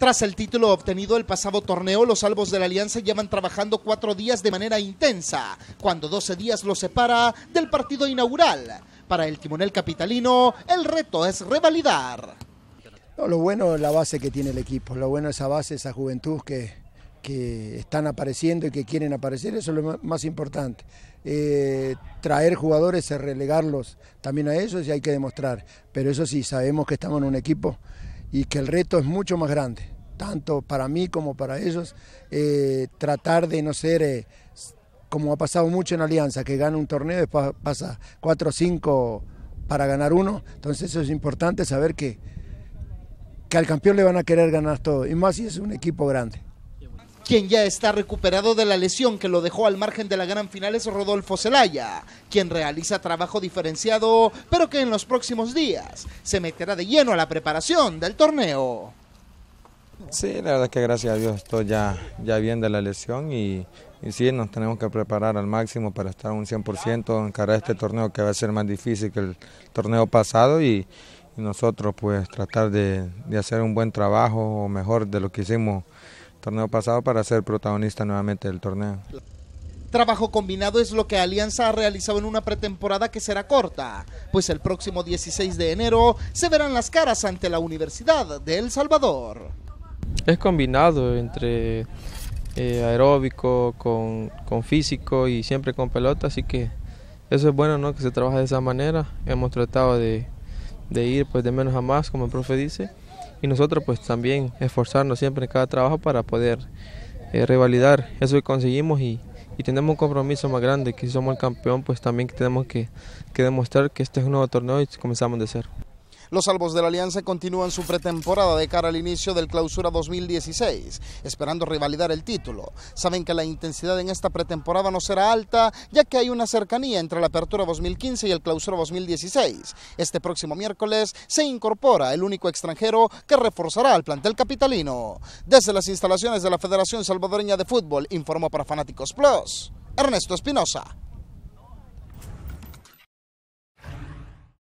Tras el título obtenido el pasado torneo, los salvos de la Alianza llevan trabajando cuatro días de manera intensa, cuando 12 días los separa del partido inaugural. Para el timonel capitalino, el reto es revalidar. lo bueno es la base que tiene el equipo, lo bueno es esa base, esa juventud que, están apareciendo y que quieren aparecer, eso es lo más importante. Eh, traer jugadores es relegarlos también a ellos y hay que demostrar. Pero eso sí, sabemos que estamos en un equipo y que el reto es mucho más grande, tanto para mí como para ellos, eh, tratar de no ser, eh, como ha pasado mucho en Alianza, que gana un torneo y después pasa cuatro o cinco para ganar uno, entonces eso es importante saber que, que al campeón le van a querer ganar todo, y más si es un equipo grande. Quien ya está recuperado de la lesión que lo dejó al margen de la gran final es Rodolfo Celaya, quien realiza trabajo diferenciado, pero que en los próximos días se meterá de lleno a la preparación del torneo. Sí, la verdad es que gracias a Dios estoy ya, ya bien de la lesión y, sí, nos tenemos que preparar al máximo para estar un 100% en cara a este torneo que va a ser más difícil que el torneo pasado y, nosotros pues tratar de, de, hacer un buen trabajo o mejor de lo que hicimos torneo pasado para ser protagonista nuevamente del torneo. Trabajo combinado es lo que Alianza ha realizado en una pretemporada que será corta, pues el próximo 16 de enero se verán las caras ante la Universidad de El Salvador. Es combinado entre eh, aeróbico, con, físico y siempre con pelota, así que eso es bueno que se trabaja de esa manera. Hemos tratado de, de ir pues de menos a más, como el profe dice, y nosotros pues también esforzarnos siempre en cada trabajo para poder eh, revalidar eso que conseguimos y, tenemos un compromiso más grande, que si somos el campeón pues también tenemos que, que demostrar que este es un nuevo torneo y comenzamos de cero. Los salvos de la Alianza continúan su pretemporada de cara al inicio del Clausura 2016, esperando revalidar el título. Saben que la intensidad en esta pretemporada no será alta, ya que hay una cercanía entre la Apertura 2015 y el Clausura 2016. Este próximo miércoles se incorpora el único extranjero que reforzará al plantel capitalino. Desde las instalaciones de la Federación Salvadoreña de Fútbol, informó para Fanáticos Plus, Ernesto Espinosa.